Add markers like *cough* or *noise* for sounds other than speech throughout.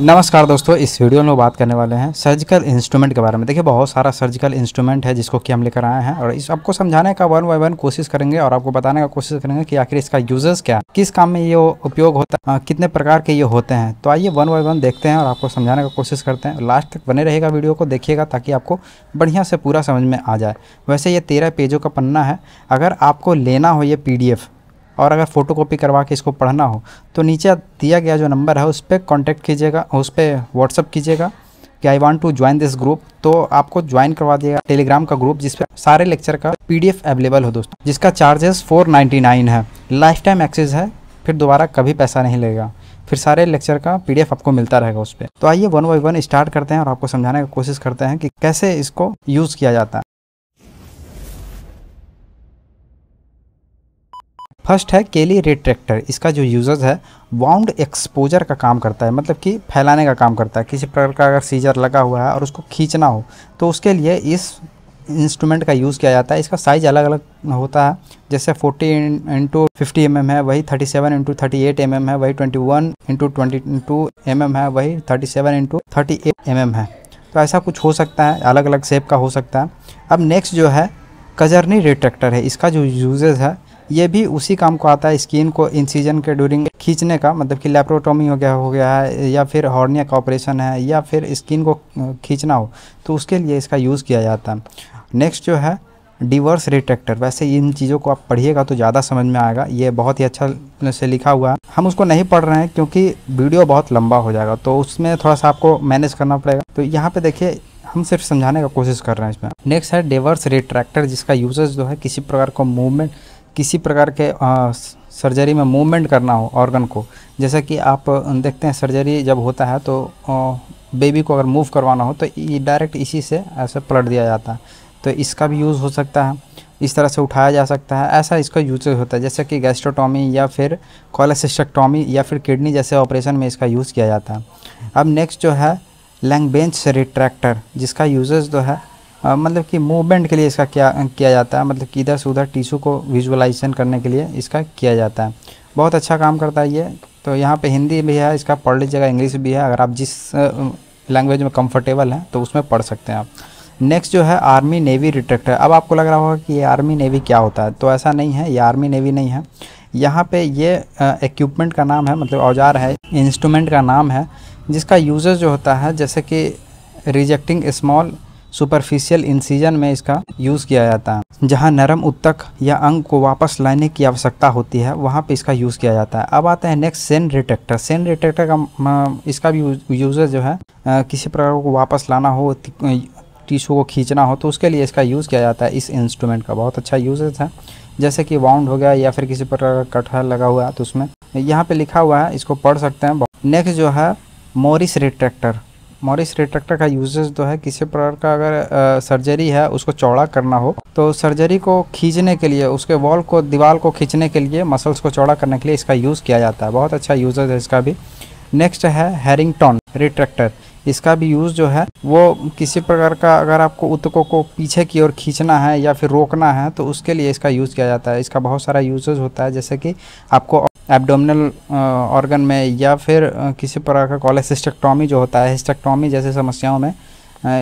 नमस्कार दोस्तों इस वीडियो में बात करने वाले हैं सर्जिकल इंस्ट्रूमेंट के बारे में देखिए बहुत सारा सर्जिकल इंस्ट्रूमेंट है जिसको कि हम लेकर आए हैं और इस आपको समझाने का वन बाय वन कोशिश करेंगे और आपको बताने का कोशिश करेंगे कि आखिर इसका यूजर्स क्या किस काम में ये उपयोग होता है कितने प्रकार के ये होते हैं तो आइए वन बाय वन देखते हैं और आपको समझाने का कोशिश करते हैं लास्ट तक बने रहेगा वीडियो को देखिएगा ताकि आपको बढ़िया से पूरा समझ में आ जाए वैसे ये तेरह पेजों का पन्ना है अगर आपको लेना हो ये पी और अगर फ़ोटोकॉपी करवा के इसको पढ़ना हो तो नीचे दिया गया जो नंबर है उस पर कॉन्टैक्ट कीजिएगा उस पर व्हाट्सअप कीजिएगा कि I want to join this group तो आपको ज्वाइन करवा दिएगा टेलीग्राम का ग्रुप जिसपे सारे लेक्चर का पीडीएफ अवेलेबल हो दोस्तों जिसका चार्जेस 499 है लाइफ टाइम एक्सेस है फिर दोबारा कभी पैसा नहीं लेगा फिर सारे लेक्चर का पीडीएफ आपको मिलता रहेगा उस पर तो आइए वन बाई वन स्टार्ट करते हैं और आपको समझाने की कोशिश करते हैं कि कैसे इसको यूज़ किया जाता है फर्स्ट है केली रिट्रैक्टर इसका जो यूज़र्स है वाउंड एक्सपोजर का काम करता है मतलब कि फैलाने का काम करता है किसी प्रकार का अगर सीजर लगा हुआ है और उसको खींचना हो तो उसके लिए इस इंस्ट्रूमेंट का यूज़ किया जाता है इसका साइज़ अलग अलग होता है जैसे 40 इंटू फिफ्टी एम है वही 37 सेवन इंटू थर्टी एट है वही 21 वन इंटू ट्वेंटी है वही 37 सेवन इंटू थर्टी है तो ऐसा कुछ हो सकता है अलग अलग शेप का हो सकता है अब नेक्स्ट जो है कजरनी रिट्रैक्टर है इसका जो यूजेज है ये भी उसी काम को आता है स्किन को इंसीजन के ड्यूरिंग खींचने का मतलब कि लेप्रोटोमी हो गया हो गया है या फिर हॉर्निया का ऑपरेशन है या फिर स्किन को खींचना हो तो उसके लिए इसका यूज़ किया जाता है नेक्स्ट जो है डिवर्स रिट्रैक्टर वैसे इन चीज़ों को आप पढ़िएगा तो ज़्यादा समझ में आएगा ये बहुत ही अच्छा से लिखा हुआ है हम उसको नहीं पढ़ रहे हैं क्योंकि वीडियो बहुत लंबा हो जाएगा तो उसमें थोड़ा सा आपको मैनेज करना पड़ेगा तो यहाँ पे देखिए हम सिर्फ समझाने का कोशिश कर रहे हैं इसमें नेक्स्ट है डिवर्स रिट्रैक्टर जिसका यूजेज जो है किसी प्रकार का मूवमेंट किसी प्रकार के सर्जरी में मूवमेंट करना हो ऑर्गन को जैसा कि आप देखते हैं सर्जरी जब होता है तो बेबी को अगर मूव करवाना हो तो ये डायरेक्ट इसी से ऐसे पलट दिया जाता है तो इसका भी यूज़ हो सकता है इस तरह से उठाया जा सकता है ऐसा इसका यूज होता है जैसे कि गैस्ट्रोटॉमी या फिर कॉलेसिस्टक्टॉमी या फिर किडनी जैसे ऑपरेशन में इसका यूज़ किया जाता है अब नेक्स्ट जो है लैंगबेंच रिट्रैक्टर जिसका यूजेज जो तो है मतलब कि मूवमेंट के लिए इसका क्या किया जाता है मतलब कि इधर से उधर टिशू को विजुअलाइजेशन करने के लिए इसका किया जाता है बहुत अच्छा काम करता है ये तो यहाँ पे हिंदी भी है इसका पढ़ लीजिएगा इंग्लिश भी है अगर आप जिस लैंग्वेज में कंफर्टेबल हैं तो उसमें पढ़ सकते हैं आप नेक्स्ट जो है आर्मी नेवी रिट्रेक्टर अब आपको लग रहा होगा कि ये आर्मी नेवी क्या होता है तो ऐसा नहीं है ये आर्मी नेवी नहीं है यहाँ पे ये इक्विपमेंट का नाम है मतलब औजार है इंस्ट्रूमेंट का नाम है जिसका यूज़र जो होता है जैसे कि रिजेक्टिंग स्मॉल सुपरफिशियल इंसीजन में इसका यूज़ किया जाता है जहाँ नरम उत्तक या अंग को वापस लाने की आवश्यकता होती है वहाँ पे इसका यूज़ किया जाता है अब आते हैं next Senn retractor Senn retractor का इसका भी यूज़र जो है किसी प्रकार को वापस लाना हो टिशू को खींचना हो तो उसके लिए इसका यूज़ किया जाता है इस इंस्ट्रूमेंट का बहुत अच्छा यूजेज है जैसे कि वाउंड हो गया या फिर किसी प्रकार का कटहर लगा हुआ है तो उसमें यहाँ पे लिखा हुआ है इसको पढ़ सकते हैं नेक्स्ट जो है मोरिस रिट्रैक्टर मॉरिस रिट्रैक्टर का यूजेस जो तो है किसी प्रकार का अगर सर्जरी है उसको चौड़ा करना हो तो सर्जरी को खींचने के लिए उसके वॉल को दीवार को खींचने के लिए मसल्स को चौड़ा करने के लिए इसका यूज़ किया जाता है बहुत अच्छा यूजेज है इसका भी नेक्स्ट है हैरिंगटन रिट्रैक्टर इसका भी यूज़ जो है वो किसी प्रकार का अगर आपको उतकों को पीछे की ओर खींचना है या फिर रोकना है तो उसके लिए इसका यूज़ किया जाता है इसका बहुत सारा यूजेज होता है जैसे कि आपको एब्डोमिनल ऑर्गन में या फिर किसी प्रकार का कॉलेज जो होता है हिस्टेक्टॉमी जैसे समस्याओं में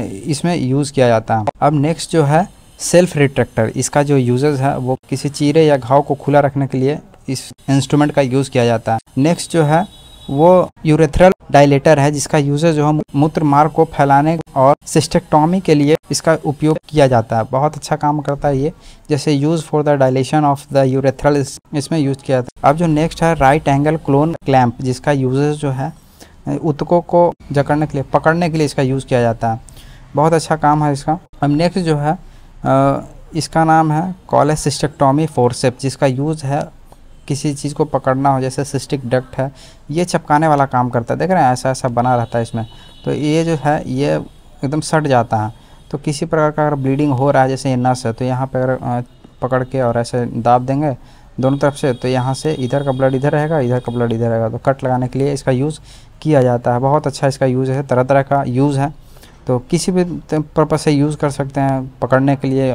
इसमें यूज़ किया जाता है अब नेक्स्ट जो है सेल्फ रिट्रैक्टर इसका जो यूजेज है वो किसी चीरे या घाव को खुला रखने के लिए इस इंस्ट्रूमेंट का यूज़ किया जाता है नेक्स्ट जो है वो यूरेथ्रल डायलेटर है जिसका यूज़र जो है मूत्र मार्ग को फैलाने और सिस्टेक्टॉमी के लिए इसका उपयोग किया जाता है बहुत अच्छा काम करता है ये जैसे use for the dilation of the urethral इसमें यूज़ किया जाता है अब जो नेक्स्ट है राइट एंगल क्लोन क्लैम्प जिसका यूजर जो है उतकों को जकड़ने के लिए पकड़ने के लिए इसका यूज़ किया जाता है बहुत अच्छा काम है इसका अब नेक्स्ट जो है इसका नाम है कॉलेज सिस्टेक्टॉमी फोरसेप जिसका यूज़ है किसी चीज़ को पकड़ना हो जैसे सिस्टिक डक्ट है ये चपकाने वाला काम करता है देख रहे हैं ऐसा ऐसा बना रहता है इसमें तो ये जो है ये एकदम सट जाता है तो किसी प्रकार का अगर ब्लीडिंग हो रहा है जैसे ये नस है तो यहाँ पर अगर पकड़ के और ऐसे दाब देंगे दोनों तरफ से तो यहाँ से इधर का ब्लड इधर रहेगा इधर का ब्लड इधर रहेगा तो कट लगाने के लिए इसका यूज़ किया जाता है बहुत अच्छा इसका यूज़ है तरह तरह का यूज़ है तो किसी भी पर्पज़ से यूज़ कर सकते हैं पकड़ने के लिए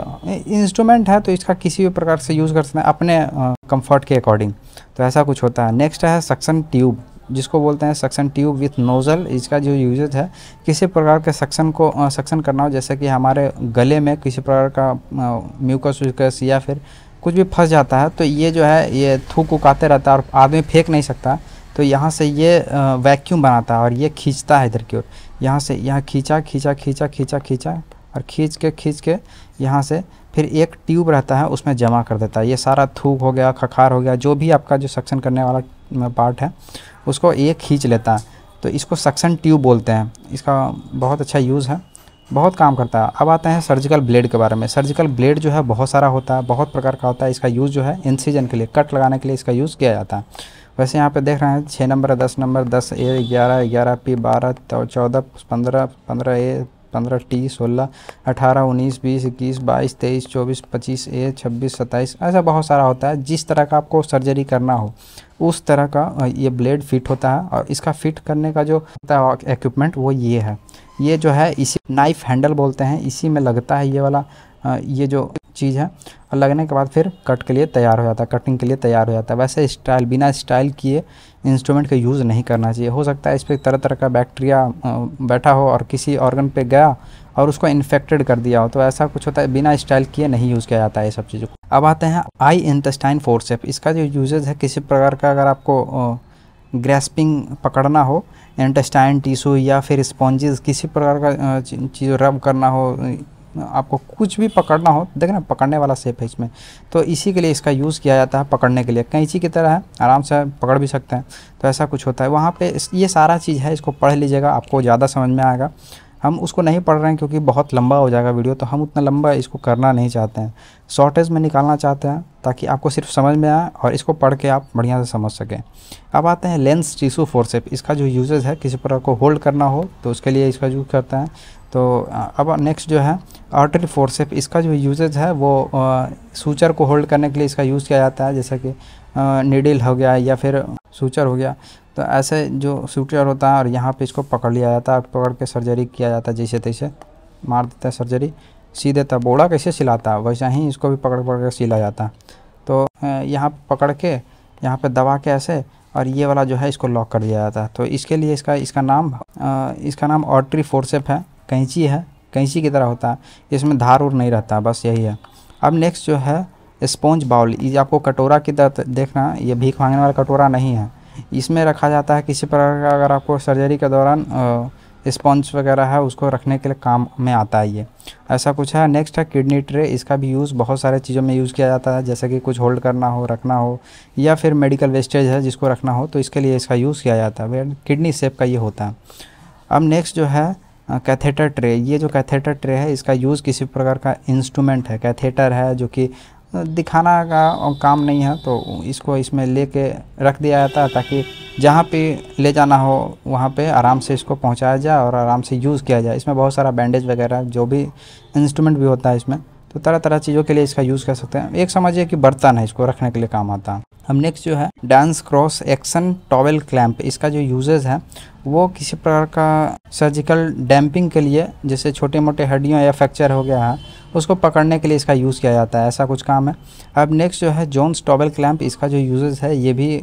इंस्ट्रूमेंट है तो इसका किसी भी प्रकार से यूज़ कर सकते हैं अपने कंफर्ट के अकॉर्डिंग तो ऐसा कुछ होता है नेक्स्ट है सक्सन ट्यूब जिसको बोलते हैं सक्सन ट्यूब विथ नोज़ल इसका जो यूजेज है किसी प्रकार के सक्सन को सक्सन करना हो जैसे कि हमारे गले में किसी प्रकार का म्यूकस व्यूकस या फिर कुछ भी फंस जाता है तो ये जो है ये थूक उकाते रहता है और आदमी फेंक नहीं सकता तो यहाँ से ये वैक्यूम बनाता है और ये खींचता है इधर की ओर यहाँ से यहाँ खींचा खींचा खींचा खींचा खींचा और खींच के खींच के यहाँ से फिर एक ट्यूब रहता है उसमें जमा कर देता है ये सारा थूक हो गया खखार हो गया जो भी आपका जो सक्शन करने वाला पार्ट है उसको ये खींच लेता है तो इसको सक्शन ट्यूब बोलते हैं इसका बहुत अच्छा यूज़ है बहुत काम करता है अब आते हैं सर्जिकल ब्लेड के बारे में सर्जिकल ब्लेड जो है बहुत सारा होता है बहुत प्रकार का होता है इसका यूज़ जो है इंसीजन के लिए कट लगाने के लिए इसका यूज़ किया जाता है वैसे यहाँ पे देख रहे हैं छः नंबर दस नंबर दस ए ग्यारह ग्यारह पी बारह तो चौदह पंद्रह पंद्रह ए पंद्रह टी सोलह अठारह उन्नीस बीस इक्कीस बाईस तेईस चौबीस पच्चीस ए छब्बीस सत्ताईस ऐसा बहुत सारा होता है जिस तरह का आपको सर्जरी करना हो उस तरह का ये ब्लेड फिट होता है और इसका फिट करने का जो होता है इक्विपमेंट वो ये है ये जो है इसी नाइफ हैंडल बोलते हैं इसी में लगता है ये वाला ये जो चीज़ है और लगने के बाद फिर कट के लिए तैयार हो जाता है कटिंग के लिए तैयार हो जाता है वैसे स्टाइल बिना स्टाइल किए इंस्ट्रूमेंट का यूज़ नहीं करना चाहिए हो सकता है इस पर तरह तरह का बैक्टीरिया बैठा हो और किसी ऑर्गन पे गया और उसको इन्फेक्टेड कर दिया हो तो ऐसा कुछ होता है बिना स्टाइल किए नहीं यूज़ किया जाता है ये सब चीज़ों को अब आते हैं आई इंटेस्टाइन फोर्सेप इसका जो यूजेज है किसी प्रकार का अगर आपको ग्रेस्पिंग पकड़ना हो इंटेस्टाइन टिशू या फिर स्पॉन्जेस किसी प्रकार का चीज़ रब करना हो आपको कुछ भी पकड़ना हो देखें ना पकड़ने वाला सेप है इसमें तो इसी के लिए इसका यूज़ किया जाता है पकड़ने के लिए कैंची की तरह है आराम से पकड़ भी सकते हैं तो ऐसा कुछ होता है वहाँ पे ये सारा चीज़ है इसको पढ़ लीजिएगा आपको ज़्यादा समझ में आएगा हम उसको नहीं पढ़ रहे हैं क्योंकि बहुत लंबा हो जाएगा वीडियो तो हम उतना लंबा इसको करना नहीं चाहते हैं शॉर्टेज में निकालना चाहते हैं ताकि आपको सिर्फ समझ में आए और इसको पढ़ के आप बढ़िया से समझ सकें अब आते हैं लेंस टिशू फोरसेप इसका जो यूजेज है किसी प्रकार को होल्ड करना हो तो उसके लिए इसका यूज़ करते हैं तो अब नेक्स्ट जो है आर्टरी फोरसेप इसका जो यूजेज है वो सूचर को होल्ड करने के लिए इसका यूज़ किया जाता है जैसा कि निडिल हो गया या फिर सूचर हो गया तो ऐसे जो सूचर होता है और यहाँ पे इसको पकड़ लिया जाता है पकड़ के सर्जरी किया जाता है जैसे तैसे मार देता है सर्जरी सी देता है बोड़ा कैसे सिलाता है वैसा ही इसको भी पकड़ पकड़ के सिला जाता है तो यहाँ पकड़ के यहाँ पे दबा के ऐसे और ये वाला जो है इसको लॉक कर दिया जाता है तो इसके लिए इसका इसका नाम इसका नाम ऑर्ट्री फोरसेप है कैंची है कैंची की तरह होता है इसमें धार उर नहीं रहता बस यही है अब नेक्स्ट जो है स्पॉन्ज बाउल ये आपको कटोरा की तरह देखना ये भीख मांगने वाला कटोरा नहीं है इसमें रखा जाता है किसी प्रकार का अगर आपको सर्जरी के दौरान स्पॉन्ज वगैरह है उसको रखने के लिए काम में आता है ये ऐसा कुछ है नेक्स्ट है किडनी ट्रे इसका भी यूज़ बहुत सारे चीज़ों में यूज़ किया जाता है जैसे कि कुछ होल्ड करना हो रखना हो या फिर मेडिकल वेस्टेज है जिसको रखना हो तो इसके लिए इसका यूज़ किया जाता है किडनी सेप का ये होता है अब नेक्स्ट जो है कैथेटर हाँ, ट्रे ये जो कैथेटर ट्रे है इसका यूज़ किसी प्रकार का इंस्ट्रूमेंट है कैथेटर है जो कि दिखाना का काम नहीं है तो इसको इसमें ले कर रख दिया जाता है ताकि जहाँ पे ले जाना हो वहाँ पे आराम से इसको पहुँचाया जाए और आराम से यूज़ किया जाए इसमें बहुत सारा बैंडेज वगैरह जो भी इंस्ट्रूमेंट भी होता है इसमें तो तरह तरह चीज़ों के लिए इसका यूज़ कर सकते हैं एक समझिए कि बर्तन है इसको रखने के लिए काम आता है हम नेक्स्ट जो है dance cross action towel clamp इसका जो यूजेज है वो किसी प्रकार का सर्जिकल डैम्पिंग के लिए जैसे छोटे मोटे हड्डियों या फ्रैक्चर हो गया है उसको पकड़ने के लिए इसका यूज़ किया जाता है ऐसा कुछ काम है अब नेक्स्ट जो है जोन्स टॉवेल क्लैम्प इसका जो यूजेज है ये भी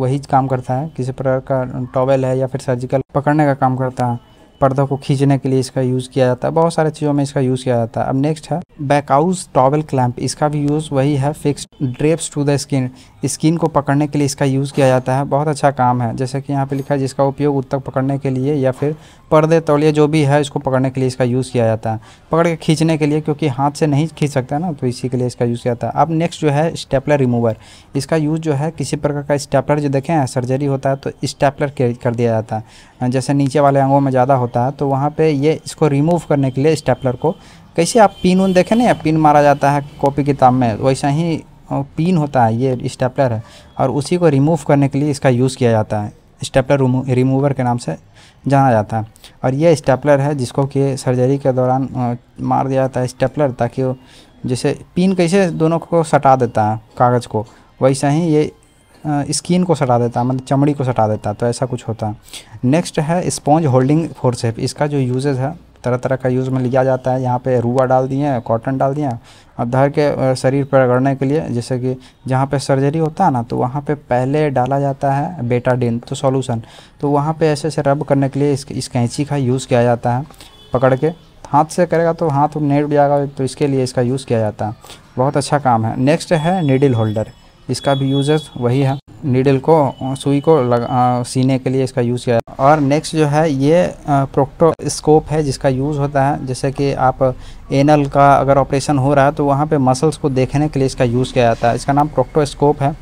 वही काम करता है किसी प्रकार का टॉवेल है या फिर सर्जिकल पकड़ने का काम करता है पर्दा को खींचने के लिए इसका यूज़ किया जाता है बहुत सारे चीज़ों में इसका यूज़ किया जाता है अब नेक्स्ट है बैकआउस टॉवल क्लैम्प इसका भी यूज़ वही है fix drapes to the skin skin को पकड़ने के लिए इसका यूज़ किया जाता है बहुत अच्छा काम है जैसे कि यहाँ पे लिखा है जिसका उपयोग उत्तक पकड़ने के लिए या फिर पर्दे तौलिए जो भी है इसको पकड़ने के लिए इसका यूज़ किया जाता है पकड़ के खींचने के लिए क्योंकि हाथ से नहीं खींच सकता ना तो इसी के लिए इसका यूज़ किया जाता है अब नेक्स्ट जो है स्टेपलर रिमूवर इसका यूज़ जो है किसी प्रकार का स्टेपलर जो देखें सर्जरी होता है तो स्टेपलर कर दिया जाता है जैसे नीचे वाले अंगों में ज़्यादा होता है तो वहाँ पर ये इसको रिमूव करने के लिए स्टेपलर को कैसे आप पिन उन देखें ना पिन मारा जाता है कॉपी किताब में वैसा ही पिन होता है ये स्टेपलर है और उसी को रिमूव करने के लिए इसका यूज़ किया जाता है स्टेपलर रिमूवर के नाम से जाना जाता है और यह स्टेपलर है जिसको कि सर्जरी के दौरान मार दिया जाता है स्टेपलर ताकि जैसे पिन कैसे दोनों को सटा देता है कागज़ को वैसे ही ये स्किन को सटा देता है मतलब चमड़ी को सटा देता है तो ऐसा कुछ होता है नेक्स्ट है स्पॉन्ज होल्डिंग फोर्सेप इसका जो यूजेज है तरह तरह का यूज़ में लिया जाता है यहाँ पे रुआ डाल दिए हैं कॉटन डाल दिए हैं और धर के शरीर पर रगड़ने के लिए जैसे कि जहाँ पे सर्जरी होता है ना तो वहाँ पे पहले डाला जाता है बेटाडिन तो सॉल्यूशन तो वहाँ पे ऐसे ऐसे रब करने के लिए इस इस कैंची का यूज़ किया जाता है पकड़ के हाथ से करेगा तो हाथ नेट उड़ जाएगा तो इसके लिए इसका यूज़ किया जाता है बहुत अच्छा काम है नेक्स्ट है नीडिल होल्डर इसका भी यूजेस वही है नीडल को सुई को लगा सीने के लिए इसका यूज़ किया है और नेक्स्ट जो है ये प्रोक्टोस्कोप है जिसका यूज़ होता है जैसे कि आप एनल का अगर ऑपरेशन हो रहा है तो वहाँ पे मसल्स को देखने के लिए इसका यूज़ किया जाता है इसका नाम प्रोक्टोस्कोप है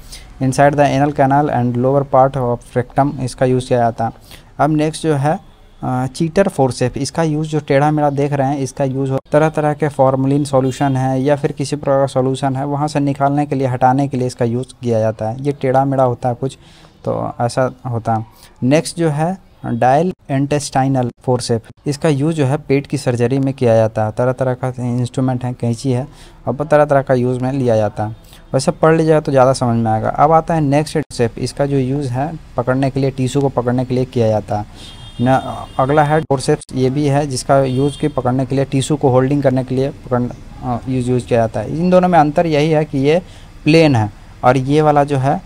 inside the anal canal and lower part of rectum इसका यूज़ किया जाता है अब नेक्स्ट जो है चीटर फोरसेप इसका यूज़ जो टेढ़ा मेढ़ा देख रहे हैं इसका यूज़ तरह तरह के फॉर्मुलिन सॉल्यूशन है या फिर किसी प्रकार का सॉल्यूशन है वहाँ से निकालने के लिए हटाने के लिए इसका यूज़ किया जाता है ये टेढ़ा मेढ़ा होता है कुछ तो ऐसा होता है नेक्स्ट जो है डायल एंटेस्टाइनल फोरसेप इसका यूज़ जो है पेट की सर्जरी में किया जाता है तरह तरह का इंस्ट्रूमेंट है कैंची है और तरह तरह का यूज़ में लिया जाता है वैसे पढ़ लीजिएगा तो ज़्यादा समझ में आएगा अब आता है नेक्स्ट सेप इसका जो यूज़ है पकड़ने के लिए टीशू को पकड़ने के लिए किया जाता है न अगला है फोरसेप्स ये भी है जिसका यूज़ के पकड़ने के लिए टिशू को होल्डिंग करने के लिए पकड़ यूज़ यूज़ किया जाता है इन दोनों में अंतर यही है कि ये प्लेन है और ये वाला जो है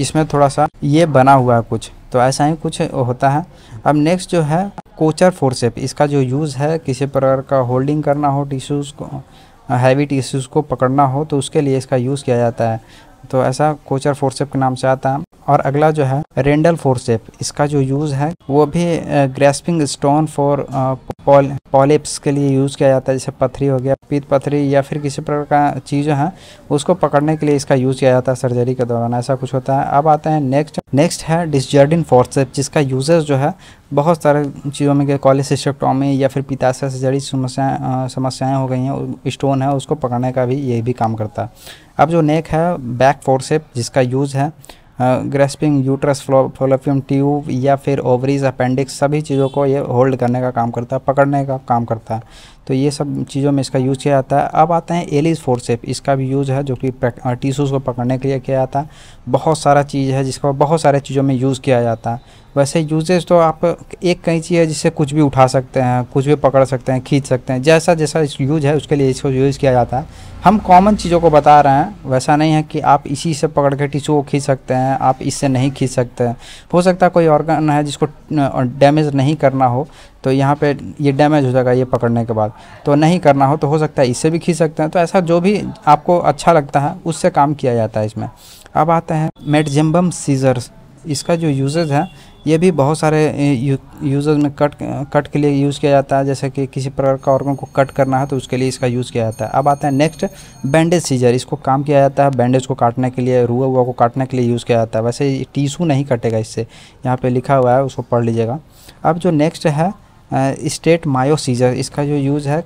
इसमें थोड़ा सा ये बना हुआ है कुछ तो ऐसा ही कुछ होता है अब नेक्स्ट जो है कोचर फोरसेप इसका जो यूज़ है किसी प्रकार का होल्डिंग करना हो टिशूज़ को हैवी टिश्यूज़ को पकड़ना हो तो उसके लिए इसका यूज़ किया जाता है तो ऐसा कोचर फोरसेप के नाम से आता है और अगला जो है रेंडल फोरसेप इसका जो यूज़ है वो भी ग्रेस्पिंग स्टोन फॉर पॉलिप्स के लिए यूज़ किया जाता है जैसे पथरी हो गया पीत पथरी या फिर किसी प्रकार का चीज़ है उसको पकड़ने के लिए इसका यूज़ किया जाता है सर्जरी के दौरान ऐसा कुछ होता है अब आते हैं नेक्स्ट नेक्स्ट है डिसजर्डिन फोर्सेप जिसका यूजेस जो है बहुत सारे चीज़ों में कॉलिसिस्टोमी या फिर पिताशा से जड़ी समस्या समस्याएं हो गई हैं स्टोन है उसको पकड़ने का भी ये भी काम करता है अब जो नेक है बैक फोरसेप जिसका यूज़ है ग्रेस्पिंग यूट्रस फोलोफियम ट्यूब या फिर ओवरीज अपेंडिक्स सभी चीज़ों को ये होल्ड करने का काम करता है पकड़ने का काम करता है तो ये सब चीज़ों में इसका यूज़ किया जाता है अब आते हैं एलिज फोरसेप इसका भी यूज़ है जो कि टीशूज़ को पकड़ने के लिए किया जाता है बहुत सारा चीज़ है जिसको बहुत सारे चीज़ों में यूज़ किया जाता है वैसे यूजेज तो आप एक कैंची है जिससे कुछ भी उठा सकते हैं कुछ भी पकड़ सकते हैं खींच सकते हैं जैसा जैसा यूज है उसके लिए इसको यूज़ किया जाता है हम कॉमन चीज़ों को बता रहे हैं वैसा नहीं है कि आप इसी से पकड़ के टिश्यू को खींच सकते हैं आप इससे नहीं खींच सकते हैं हो सकता है कोई ऑर्गन है जिसको डैमेज नहीं करना हो तो यहाँ पे ये डैमेज हो जाएगा ये पकड़ने के बाद तो नहीं करना हो तो हो सकता है इससे भी खींच सकते हैं तो ऐसा जो भी आपको अच्छा लगता है उससे काम किया जाता है इसमें अब आते हैं मेडजम्बम सीजर्स इसका जो यूजेज है ये भी बहुत सारे यूज में कट कट के लिए यूज़ किया जाता है जैसे कि किसी प्रकार का ऑर्गन को कट करना है तो उसके लिए इसका यूज़ किया जाता है अब आते हैं नेक्स्ट बैंडेज सीजर इसको काम किया जाता है बैंडेज को काटने के लिए रुआ हुआ को काटने के लिए यूज़ किया जाता है वैसे टीशू नहीं कटेगा इससे यहाँ पर लिखा हुआ है उसको पढ़ लीजिएगा अब जो नेक्स्ट है स्टेट मायोसीजर इसका जो यूज़ है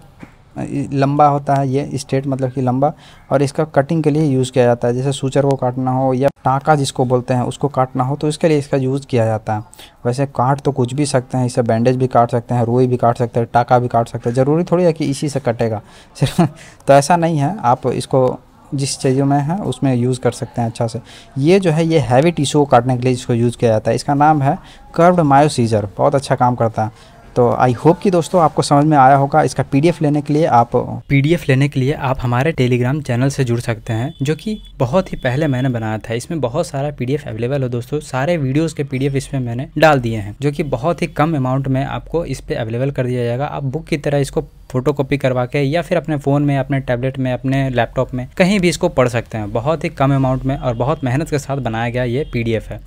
लंबा होता है ये स्टेट मतलब कि लंबा और इसका कटिंग के लिए यूज़ किया जाता है जैसे सूचर को काटना हो या टाँका जिसको बोलते हैं उसको काटना हो तो इसके लिए इसका यूज़ किया जाता है वैसे काट तो कुछ भी सकते हैं इसे बैंडेज भी काट सकते हैं रोई भी काट सकते हैं टाका भी काट सकते हैं ज़रूरी थोड़ी है कि इसी से कटेगा *laughs* सिर्फ तो ऐसा नहीं है आप इसको जिस चीज़ों में है उसमें यूज़ कर सकते हैं अच्छा से ये जो है ये हैवी टिश्यू को काटने के लिए इसको यूज़ किया जाता है इसका नाम है कर्व्ड मायोसीजर बहुत अच्छा काम करता है तो आई होप कि दोस्तों आपको समझ में आया होगा इसका पीडीएफ लेने के लिए आप पीडीएफ लेने के लिए आप हमारे टेलीग्राम चैनल से जुड़ सकते हैं जो कि बहुत ही पहले मैंने बनाया था इसमें बहुत सारा पीडीएफ अवेलेबल है दोस्तों सारे वीडियोस के पीडीएफ इसमें मैंने डाल दिए हैं जो कि बहुत ही कम अमाउंट में आपको इस पर अवेलेबल कर दिया जाएगा आप बुक की तरह इसको फोटोकॉपी करवा के या फिर अपने फ़ोन में अपने टैबलेट में अपने लैपटॉप में कहीं भी इसको पढ़ सकते हैं बहुत ही कम अमाउंट में और बहुत मेहनत के साथ बनाया गया ये पी है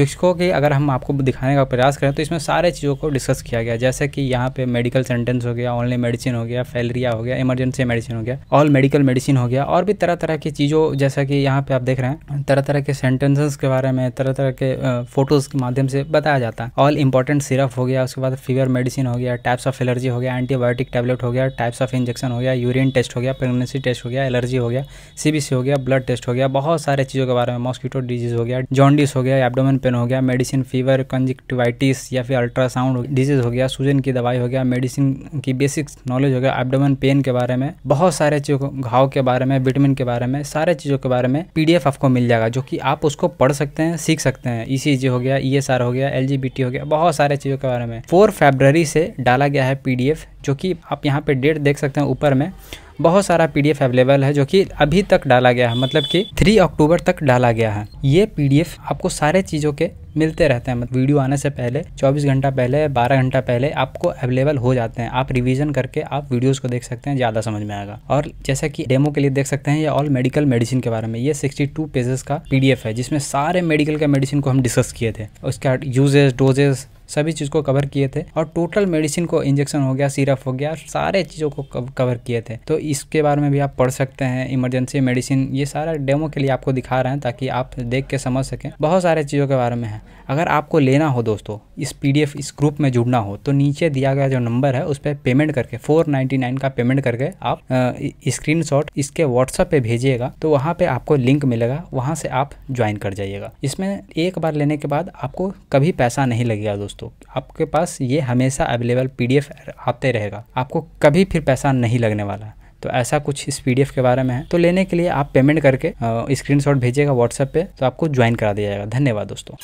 जिसको कि अगर हम आपको दिखाने का प्रयास करें तो इसमें सारे चीज़ों को डिस्कस किया गया जैसे कि यहाँ पे मेडिकल सेंटेंस हो गया ऑनलाइन मेडिसिन हो गया फैलरिया हो गया इमरजेंसी मेडिसिन हो गया ऑल मेडिकल मेडिसिन हो गया और भी तरह तरह की चीज़ों जैसा कि यहाँ पे आप देख रहे हैं तरह तरह के सेंटेंसेस के बारे में तरह तरह के फोटोज़ के माध्यम से बताया जाता है ऑल इंपॉर्टेंट सिरप हो गया उसके बाद फीवर मेडिसिन हो गया टाइप्स ऑफ एलर्जी हो गया एंटीबायोटिक टैबलेट हो हो गया टाइप्स ऑफ इंजेक्शन हो गया यूरिन टेस्ट हो गया प्रेगनेंसी टेस्ट हो गया एलर्जी हो गया सीबीसी हो गया ब्लड टेस्ट हो गया बहुत सारे चीज़ों के बारे में मॉस्किटो डिजीज़ हो गया जॉन्डिस हो गया एबडोमन पेन हो गया मेडिसिन फीवर कंजिक्टिवाइटिस या फिर अल्ट्रासाउंड डिजीज़ हो गया सूजन की दवाई हो गया मेडिसिन की बेसिक नॉलेज हो गया एबडोमन पेन के बारे में बहुत सारे चीज़ों घाव के बारे में विटामिन के बारे में सारे चीज़ों के बारे में पीडीएफ आपको मिल जाएगा जो कि आप उसको पढ़ सकते हैं सीख सकते हैं ईसीजी हो गया ई हो गया एल हो गया बहुत सारे चीज़ों के बारे में फोर फेबररी से डाला गया है पीडीएफ जो कि आप यहाँ पे डेट देख सकते हैं ऊपर में बहुत सारा पीडीएफ अवेलेबल है जो कि अभी तक डाला गया है मतलब कि 3 अक्टूबर तक डाला गया है ये पीडीएफ आपको सारे चीज़ों के मिलते रहते हैं मतलब वीडियो आने से पहले 24 घंटा पहले 12 घंटा पहले आपको अवेलेबल हो जाते हैं आप रिवीजन करके आप वीडियोस को देख सकते हैं ज़्यादा समझ में आएगा और जैसा कि डेमो के लिए देख सकते हैं ये ऑल मेडिकल मेडिसिन के बारे में ये 62 पेजेस का पीडीएफ है जिसमें सारे मेडिकल के मेडिसिन को हम डिस्कस किए थे उसका यूजेज डोजेज सभी चीज़ को कवर किए थे और टोटल मेडिसिन को इंजेक्शन हो गया सिरप हो गया सारे चीज़ों को कवर किए थे तो इसके बारे में भी आप पढ़ सकते हैं इमरजेंसी मेडिसिन ये सारा डेमो के लिए आपको दिखा रहे हैं ताकि आप देख के समझ सकें बहुत सारे चीज़ों के बारे में है अगर आपको लेना हो दोस्तों इस पी इस ग्रुप में जुड़ना हो तो नीचे दिया गया जो नंबर है उस पर पे पेमेंट करके फोर का पेमेंट करके आप स्क्रीन इसके व्हाट्सएप पे भेजिएगा तो वहाँ पे आपको लिंक मिलेगा वहाँ से आप ज्वाइन कर जाइएगा इसमें एक बार लेने के बाद आपको कभी पैसा नहीं लगेगा दोस्तों दोस्तों आपके पास ये हमेशा अवेलेबल पी आते रहेगा आपको कभी फिर पैसा नहीं लगने वाला तो ऐसा कुछ इस पी के बारे में है तो लेने के लिए आप पेमेंट करके शॉट भेजिएगा व्हाट्सएप पे तो आपको ज्वाइन करा दिया जाएगा धन्यवाद दोस्तों